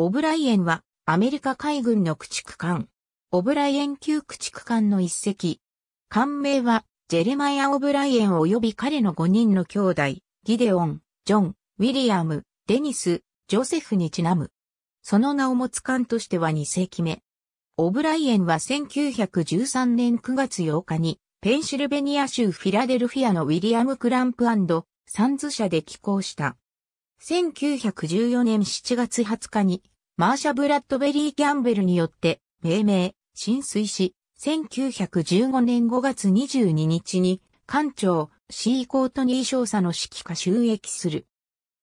オブライエンは、アメリカ海軍の駆逐艦。オブライエン級駆逐艦の一隻。艦名は、ジェレマイア・オブライエン及び彼の5人の兄弟、ギデオン、ジョン、ウィリアム、デニス、ジョセフにちなむ。その名を持つ艦としては2世紀目。オブライエンは1913年9月8日に、ペンシルベニア州フィラデルフィアのウィリアム・クランプサンズ社で寄港した。1914年7月20日に、マーシャ・ブラッドベリー・キャンベルによって命名、浸水し、1915年5月22日に、艦長、シーコートニー少佐の指揮下収益する。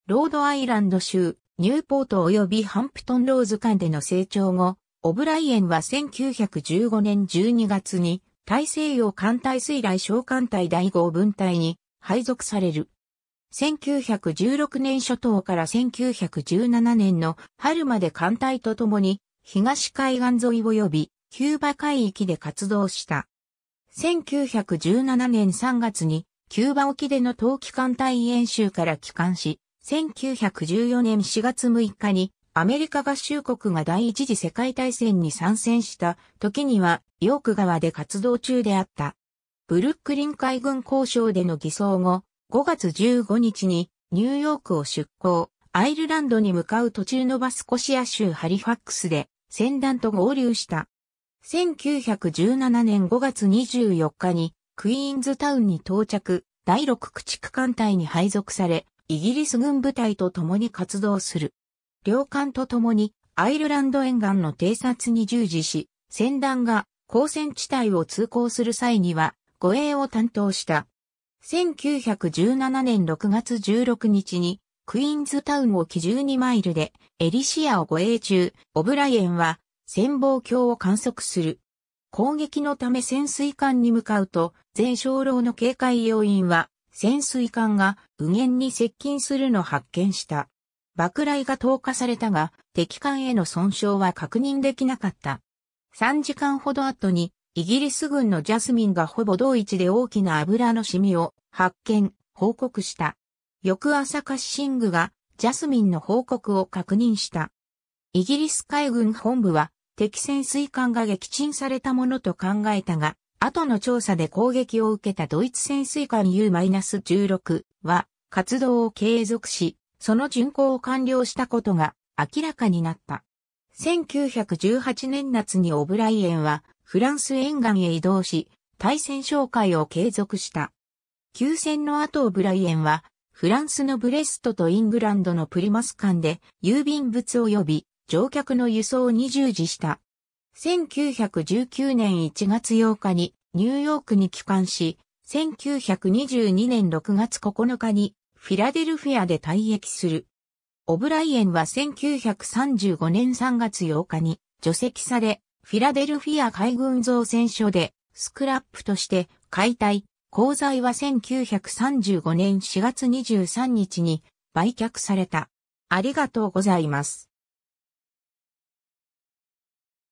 ロードアイランド州、ニューポート及びハンプトンローズ間での成長後、オブライエンは1915年12月に、大西洋艦隊水雷小艦隊第5分隊に配属される。1916年初頭から1917年の春まで艦隊とともに東海岸沿い及びキューバ海域で活動した。1917年3月にキューバ沖での冬季艦隊演習から帰還し、1914年4月6日にアメリカ合衆国が第一次世界大戦に参戦した時にはヨーク川で活動中であった。ブルックリン海軍交渉での偽装後、5月15日にニューヨークを出港、アイルランドに向かう途中のバスコシア州ハリファックスで船団と合流した。1917年5月24日にクイーンズタウンに到着、第6駆逐艦隊に配属され、イギリス軍部隊と共に活動する。両艦と共にアイルランド沿岸の偵察に従事し、船団が交戦地帯を通行する際には護衛を担当した。1917年6月16日に、クイーンズタウンを基準にマイルで、エリシアを護衛中、オブライエンは、潜望鏡を観測する。攻撃のため潜水艦に向かうと、全小楼の警戒要員は、潜水艦が右舷に接近するのを発見した。爆雷が投下されたが、敵艦への損傷は確認できなかった。3時間ほど後に、イギリス軍のジャスミンがほぼ同一で大きな油の染みを発見、報告した。翌朝カッシングがジャスミンの報告を確認した。イギリス海軍本部は敵潜水艦が撃沈されたものと考えたが、後の調査で攻撃を受けたドイツ潜水艦 U-16 は活動を継続し、その巡航を完了したことが明らかになった。1918年夏にオブライエンはフランス沿岸へ移動し、対戦紹介を継続した。休戦の後ブライエンは、フランスのブレストとイングランドのプリマス間で郵便物及び乗客の輸送に従事した。1919年1月8日にニューヨークに帰還し、1922年6月9日にフィラデルフィアで退役する。オブライエンは1935年3月8日に除籍され、フィラデルフィア海軍造船所で、スクラップとして解体、鋼材は1935年4月23日に売却された。ありがとうございます。